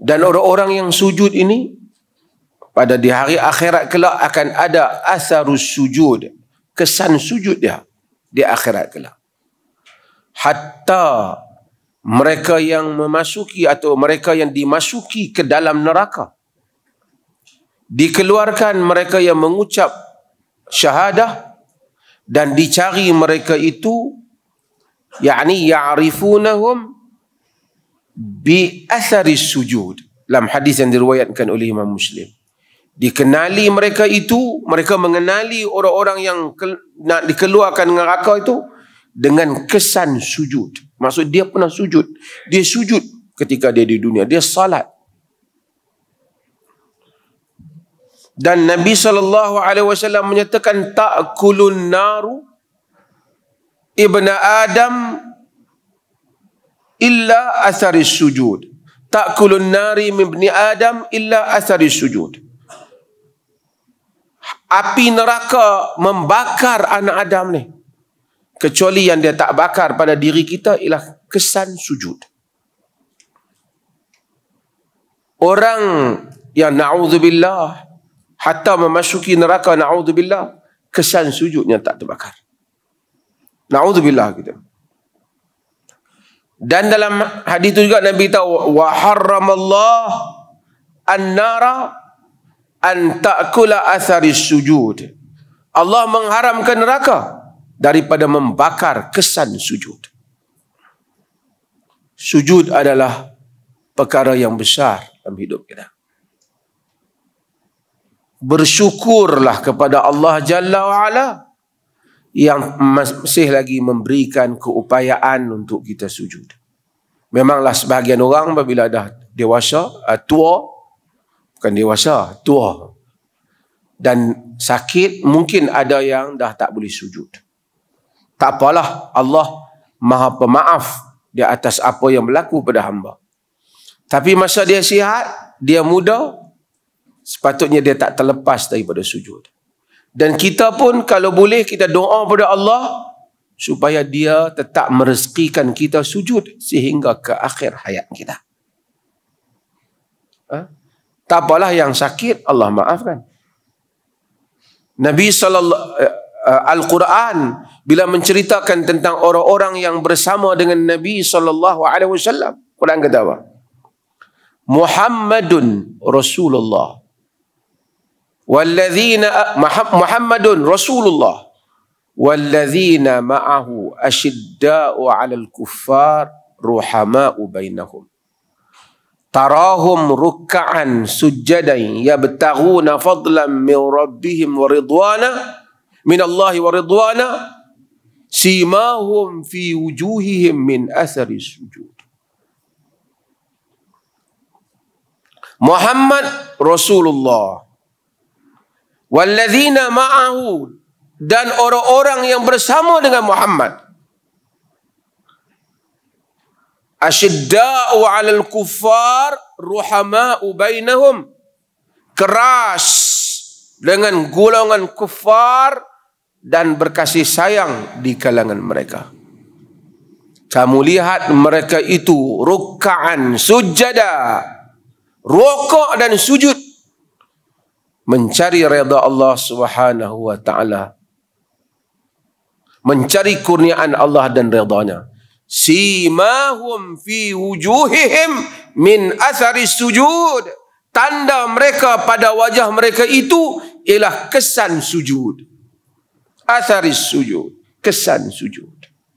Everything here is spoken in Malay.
Dan orang-orang yang sujud ini pada di hari akhirat kelak akan ada asarus sujud, kesan sujud dia di akhirat kelak. Hatta mereka yang memasuki atau mereka yang dimasuki ke dalam neraka dikeluarkan mereka yang mengucap syahadah dan dicari mereka itu yakni ya'rifunahum bi athari sujud dalam hadis yang diriwayatkan oleh Imam Muslim dikenali mereka itu mereka mengenali orang-orang yang nak dikeluarkan neraka itu dengan kesan sujud maksud dia pernah sujud dia sujud ketika dia di dunia dia salat dan Nabi saw alaihi wasallam menyatakan takulun naru ibnu adam illa asari sujud. Tak Ta'kulun nari mibni Adam illa asari sujud. Api neraka membakar anak Adam ni. Kecuali yang dia tak bakar pada diri kita ialah kesan sujud. Orang yang na'udzubillah hatta memasuki neraka na'udzubillah kesan sujudnya tak terbakar. Na'udzubillah kita. Gitu. Dan dalam hadis itu juga Nabi tahu wa harramallah an-nara an ta'kula atharis sujud. Allah mengharamkan neraka daripada membakar kesan sujud. Sujud adalah perkara yang besar dalam hidup kita. Bersyukurlah kepada Allah Jalla waala yang masih lagi memberikan keupayaan untuk kita sujud. Memanglah sebahagian orang apabila dah dewasa, ah, tua, bukan dewasa, tua. Dan sakit, mungkin ada yang dah tak boleh sujud. Tak apalah, Allah maha pemaaf di atas apa yang berlaku pada hamba. Tapi masa dia sihat, dia muda, sepatutnya dia tak terlepas daripada sujud. Dan kita pun kalau boleh kita doa kepada Allah supaya dia tetap merezekikan kita sujud sehingga ke akhir hayat kita. Ha? Tak apalah yang sakit Allah maafkan. Nabi saw. Eh, eh, Al-Quran bila menceritakan tentang orang-orang yang bersama dengan Nabi saw. alaihi wasallam, Quran kata apa? Muhammadun Rasulullah. والذين محمد رسول الله والذين معه أشداء على الكفار رحماء بينهم تراهم ركعا سجدا يبتغون فضلا من ربهم ورضوانا من الله ورضوانا سيماهم في وجوههم من أثر السجود محمد رسول الله Walladzina ma'ahu dan orang-orang yang bersama dengan Muhammad. Ashidda'u al kuffar ruhama'u bainahum. Keras dengan golongan kuffar dan berkasih sayang di kalangan mereka. Kamu lihat mereka itu rukaan, sujada, rokok dan sujud mencari redha Allah Subhanahu wa taala mencari kurniaan Allah dan redhanya simahum fi wujuhihim min athari sujud tanda mereka pada wajah mereka itu ialah kesan sujud athari sujud kesan sujud